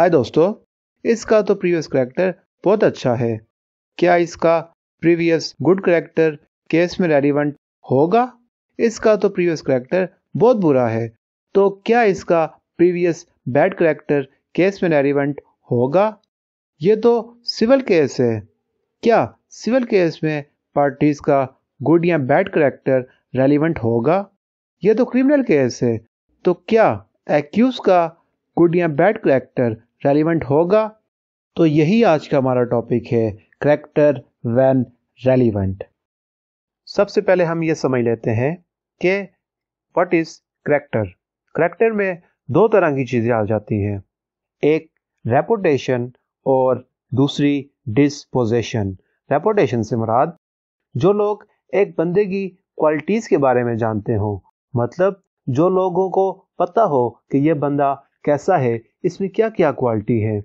हाय दोस्तों इसका तो प्रीवियस करेक्टर बहुत अच्छा है क्या इसका प्रीवियस गुड करेक्टर केस में रेलिवेंट होगा इसका तो प्रीवियस करेक्टर बहुत बुरा है तो क्या इसका प्रीवियस बैड करेक्टर केस में रेलिवेंट होगा ये तो सिविल केस है क्या सिविल केस में पार्टीज का गुड या बैड करेक्टर रेलिवेंट होगा यह तो क्रिमिनल केस है तो क्या एक्यूज का गुड या बैड करेक्टर रेलिवेंट होगा तो यही आज का हमारा टॉपिक है करेक्टर वैन रेलिवेंट सबसे पहले हम ये समझ लेते हैं कि वट इज़ करेक्टर करेक्टर में दो तरह की चीज़ें आ जाती हैं एक रेपोटेशन और दूसरी डिस्पोजेशन रेपोटेशन से मुराद जो लोग एक बंदे की क्वालिटीज़ के बारे में जानते हो मतलब जो लोगों को पता हो कि यह बंदा कैसा है इसमें क्या क्या क्वालिटी है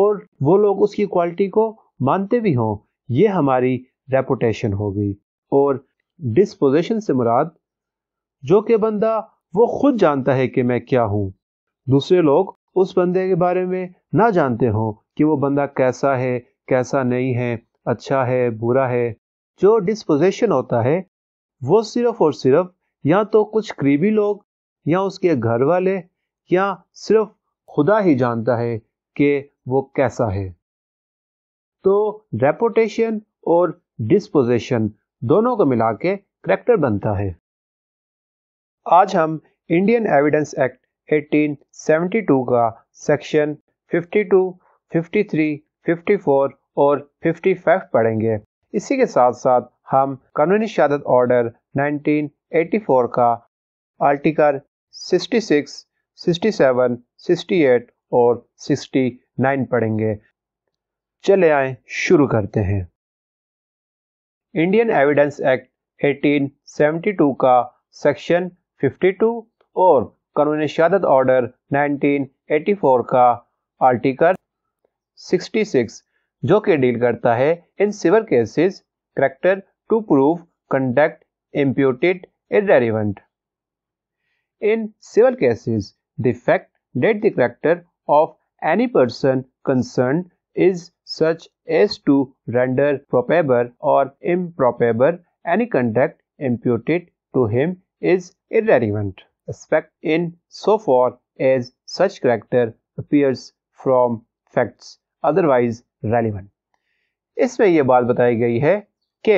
और वो लोग उसकी क्वालिटी को मानते भी हों ये हमारी रेपुटेशन होगी और डिस्पोजिशन से मुराद जो कि बंदा वो खुद जानता है कि मैं क्या हूँ दूसरे लोग उस बंदे के बारे में ना जानते हों कि वो बंदा कैसा है कैसा नहीं है अच्छा है बुरा है जो डिस्पोजिशन होता है वो सिर्फ और सिर्फ या तो कुछ करीबी लोग या उसके घर वाले या सिर्फ खुदा ही जानता है कि वो कैसा है तो रेपुटेशन और डिस्पोजिशन दोनों को मिला के करेक्टर बनता है आज हम इंडियन एविडेंस एक्ट 1872 का सेक्शन 52, 53, 54 और 55 पढ़ेंगे इसी के साथ साथ हम कानूनी शहादत ऑर्डर 1984 का आर्टिकल 66, 67 68 और 69 पढ़ेंगे चले आए शुरू करते हैं इंडियन एविडेंस एक्ट 1872 का सेक्शन 52 और कानून शहादत ऑर्डर 1984 का आर्टिकल 66 जो कि डील करता है in civil cases character to prove conduct imputed in relevant in civil the the fact that the character of any person concerned is such as to render probable or improbable any conduct imputed to him is irrelevant aspect in so far as such character appears from facts otherwise relevant इसमें यह बात बताई गई है कि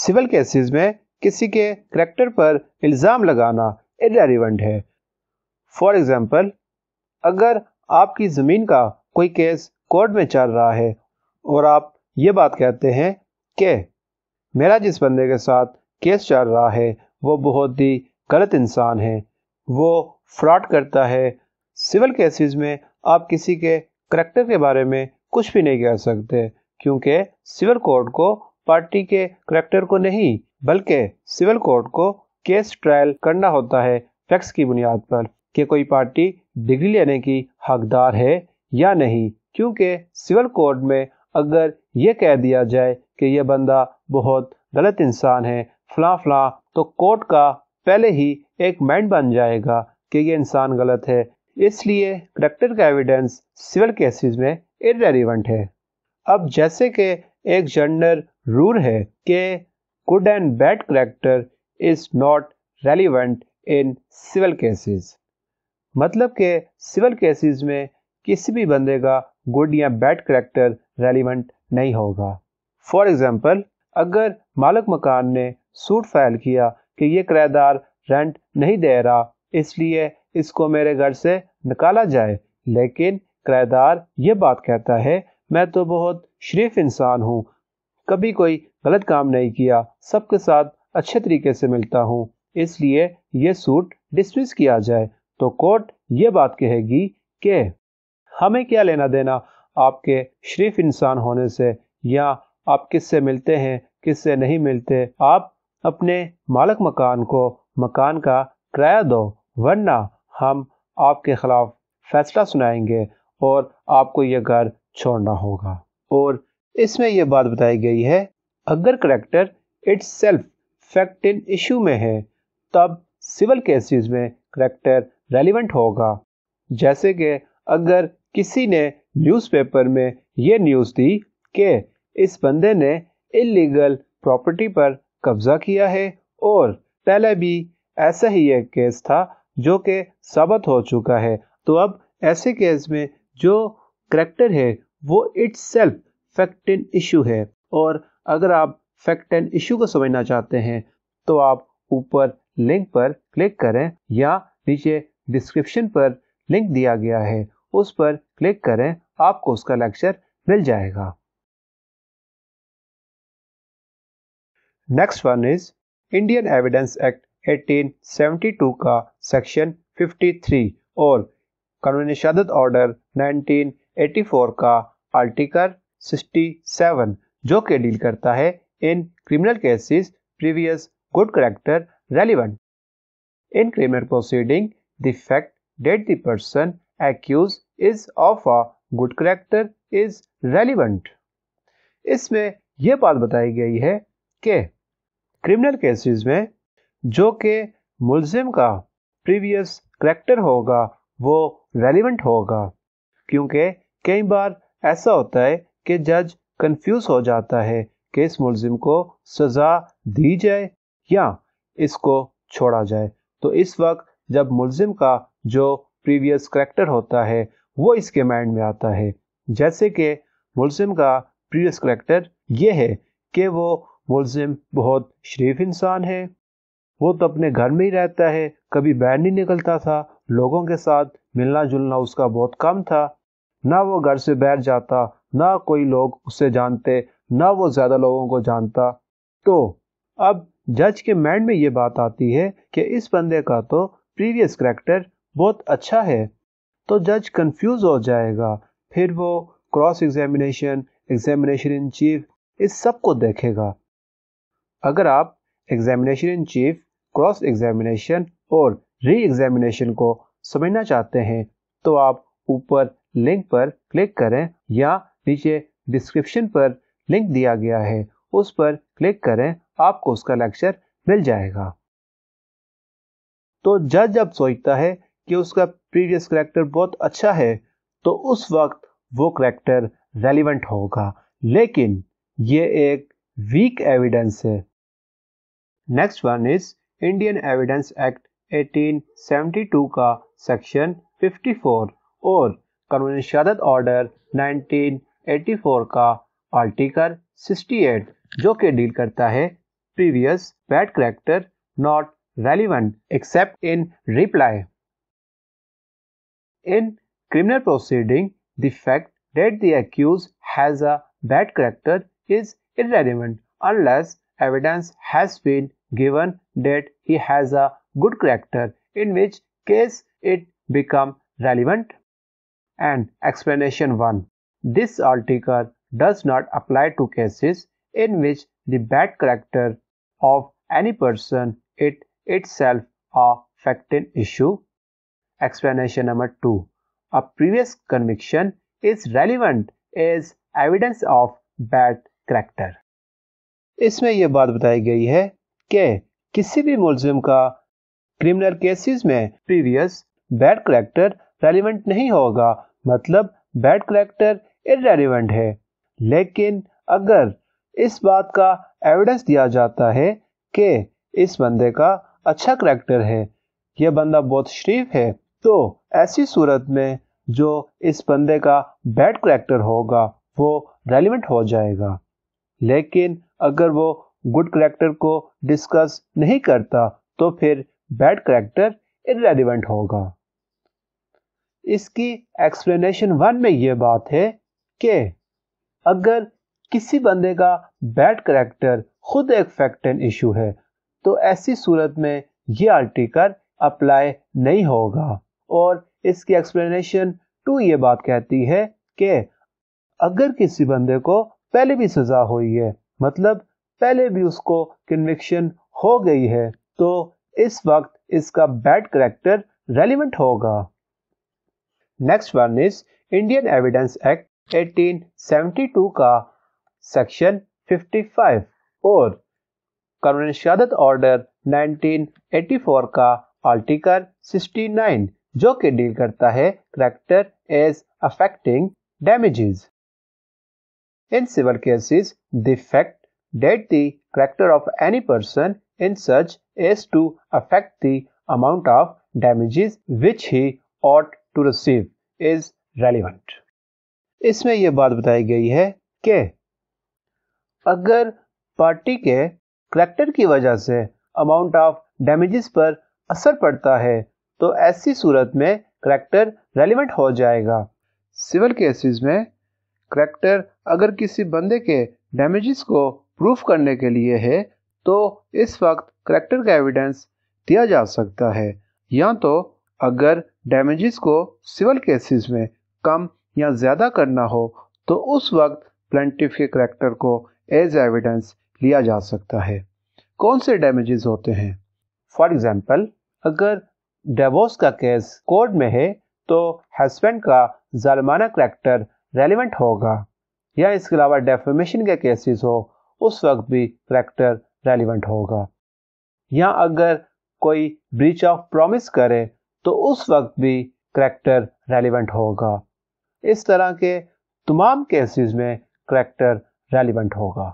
civil cases में किसी के करैक्टर पर इल्ज़ाम लगाना इरेलीवेंट है फॉर एग्जाम्पल अगर आपकी ज़मीन का कोई केस कोर्ट में चल रहा है और आप ये बात कहते हैं कि मेरा जिस बंदे के साथ केस चल रहा है वो बहुत ही गलत इंसान है वो फ्रॉड करता है सिविल केसेस में आप किसी के करेक्टर के बारे में कुछ भी नहीं कह सकते क्योंकि सिविल कोर्ट को पार्टी के करेक्टर को नहीं बल्कि सिविल कोर्ट को केस ट्रायल करना होता है फैक्ट्स की बुनियाद पर कि कोई पार्टी डिग्री लेने की हकदार है या नहीं क्योंकि सिविल कोड में अगर ये कह दिया जाए कि यह बंदा बहुत गलत इंसान है फला फला तो कोर्ट का पहले ही एक माइंड बन जाएगा कि यह इंसान गलत है इसलिए करेक्टर का एविडेंस सिविल केसेस में इरेलीवेंट है अब जैसे कि एक जनरल रूल है कि good and bad character is not relevant in civil cases मतलब के सिविल केसेस में किसी भी बंदे का गुड या बैड करेक्टर रेलिवेंट नहीं होगा फॉर एग्ज़ाम्पल अगर मालक मकान ने सूट फाइल किया कि ये किराएदार रेंट नहीं दे रहा इसलिए इसको मेरे घर से निकाला जाए लेकिन किराएदार ये बात कहता है मैं तो बहुत शरीफ इंसान हूँ कभी कोई गलत काम नहीं किया सबके साथ अच्छे तरीके से मिलता हूँ इसलिए यह सूट डिसमिस किया जाए तो कोर्ट ये बात कहेगी कि हमें क्या लेना देना आपके शरीफ इंसान होने से या आप किससे मिलते हैं किससे नहीं मिलते आप अपने मालक मकान को मकान का किराया दो वरना हम आपके खिलाफ फैसला सुनाएंगे और आपको यह घर छोड़ना होगा और इसमें यह बात बताई गई है अगर character itself fact in issue में है तब सिविल केसेस में करेक्टर रेलिवेंट होगा जैसे कि अगर किसी ने न्यूज़पेपर में ये न्यूज़ दी कि इस बंदे ने इलीगल प्रॉपर्टी पर कब्ज़ा किया है और पहले भी ऐसा ही एक केस था जो कि साबित हो चुका है तो अब ऐसे केस में जो करेक्टर है वो itself fact and issue है और अगर आप फैक्ट एंड इशू को समझना चाहते हैं तो आप ऊपर लिंक पर क्लिक करें या नीचे डिस्क्रिप्शन पर लिंक दिया गया है उस पर क्लिक करें आपको उसका लेक्चर मिल जाएगा next one is Indian Evidence Act 1872 का सेक्शन 53 और कानून शादत ऑर्डर 1984 का आर्टिकल 67 जो कि डील करता है in criminal cases previous good character relevant in criminal proceeding The fact that the person accused is of a good character is relevant. इसमें यह बात बताई गई है कि क्रिमिनल केसेस में जो कि मुलजिम का प्रीवियस करैक्टर होगा वो रेलिवेंट होगा क्योंकि कई बार ऐसा होता है कि जज कंफ्यूज हो जाता है कि इस मुलजिम को सज़ा दी जाए या इसको छोड़ा जाए तो इस वक्त जब मुलजिम का जो प्रीवियस करेक्टर होता है वो इस कमांड में आता है जैसे कि मुलजिम का प्रीवियस करेक्टर ये है कि वो मुलजिम बहुत शरीफ इंसान है वो तो अपने घर में ही रहता है कभी बाहर नहीं निकलता था लोगों के साथ मिलना जुलना उसका बहुत कम था ना वो घर से बाहर जाता ना कोई लोग उससे जानते ना वो ज़्यादा लोगों को जानता तो अब जज के माइंड में ये बात आती है कि इस बंदे का तो प्रीवियस करैक्टर बहुत अच्छा है तो जज कंफ्यूज हो जाएगा फिर वो cross examination examination in chief इस सब को देखेगा अगर आप examination in chief cross examination और री एग्जामिनेशन को समझना चाहते हैं तो आप ऊपर लिंक पर क्लिक करें या नीचे डिस्क्रिप्शन पर लिंक दिया गया है उस पर क्लिक करें आपको उसका लेक्चर मिल जाएगा तो जज जब सोचता है कि उसका प्रीवियस करेक्टर बहुत अच्छा है तो उस वक्त वो करेक्टर रेलिवेंट होगा लेकिन ये एक वीक एविडेंस है next one is Indian Evidence Act 1872 का सेक्शन 54 और कानून शहादत ऑर्डर 1984 का आर्टिकल 68 जो कि डील करता है previous bad character not relevant except in reply. In criminal proceeding, the fact that the accused has a bad character is irrelevant unless evidence has been given that he has a good character, in which case it become relevant. And explanation 1. This article does not apply to cases in which the bad character of any person it itself a factin issue. Explanation number 2. A previous conviction is relevant as evidence of bad character. इसमें यह बात बताई गई है कि किसी भी मुलजिम का क्रिमिनल केसेस में प्रीवियस बैड करेक्टर रेलिवेंट नहीं होगा मतलब बैड करेक्टर इरेलीवेंट है लेकिन अगर इस बात का एविडेंस दिया जाता है कि इस बंदे का अच्छा करेक्टर है यह बंदा बहुत शरीफ है तो ऐसी सूरत में जो इस बंदे का बैड करेक्टर होगा वो रेलिवेंट हो जाएगा लेकिन अगर वो गुड करेक्टर को डिस्कस नहीं करता तो फिर बैड करेक्टर इनरेलीवेंट होगा इसकी एक्सप्लेनेशन वन में यह बात है कि अगर किसी बंदे का बैड करेक्टर खुद एक फैक्ट एंड इशू है तो ऐसी सूरत में ये आर्टिकल अप्लाई नहीं होगा और इसकी एक्सप्लेनेशन टू ये बात कहती है कि अगर किसी बंदे को पहले भी सजा हुई है मतलब पहले भी उसको कन्विक्शन हो गई है तो इस वक्त इसका बैड करेक्टर रेलिवेंट होगा next one is Indian Evidence Act 1872 का सेक्शन 55 और कानून शहादत ऑर्डर 1984 का आर्टिकल 69 जो कि डील करता है character as affecting damages in civil cases the fact that the character of any person in such as to affect the amount of damages which he ought to receive is relevant इसमें यह बात बताई गई है कि अगर पार्टी के collector की वजह से अमाउंट ऑफ डैमेजेस पर असर पड़ता है तो ऐसी सूरत में करेक्टर रेलिवेंट हो जाएगा सिविल केसेस में करेक्टर अगर किसी बंदे के डैमेजेस को प्रूफ करने के लिए है तो इस वक्त करेक्टर का एविडेंस दिया जा सकता है या तो अगर डैमेजेस को सिविल केसेस में कम या ज़्यादा करना हो तो उस वक्त प्लेंटिफ के करेक्टर को एज एविडेंस लिया जा सकता है कौन से डैमेजेस होते हैं फॉर एग्जाम्पल अगर डेवोर्स का केस कोर्ट में है तो हस्बैंड का जालमाना करेक्टर रेलिवेंट होगा या इसके अलावा डेफेमेशन के केसेस हो उस वक्त भी करेक्टर रेलिवेंट होगा या अगर कोई ब्रीच ऑफ प्रॉमिस करे तो उस वक्त भी करेक्टर रेलिवेंट होगा इस तरह के तमाम केसेस में करेक्टर रेलिवेंट होगा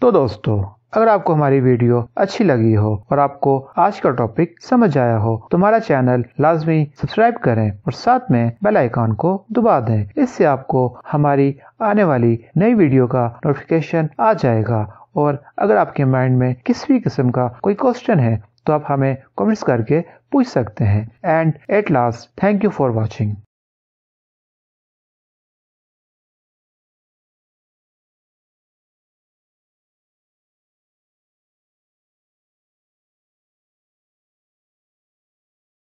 तो दोस्तों अगर आपको हमारी वीडियो अच्छी लगी हो और आपको आज का टॉपिक समझ आया हो तो हमारा चैनल लाजमी सब्सक्राइब करें और साथ में बेल आइकॉन को दबा दें इससे आपको हमारी आने वाली नई वीडियो का नोटिफिकेशन आ जाएगा और अगर आपके माइंड में किसी भी किस्म का कोई क्वेश्चन है तो आप हमें कमेंट्स करके पूछ सकते हैं and at last thank you for watching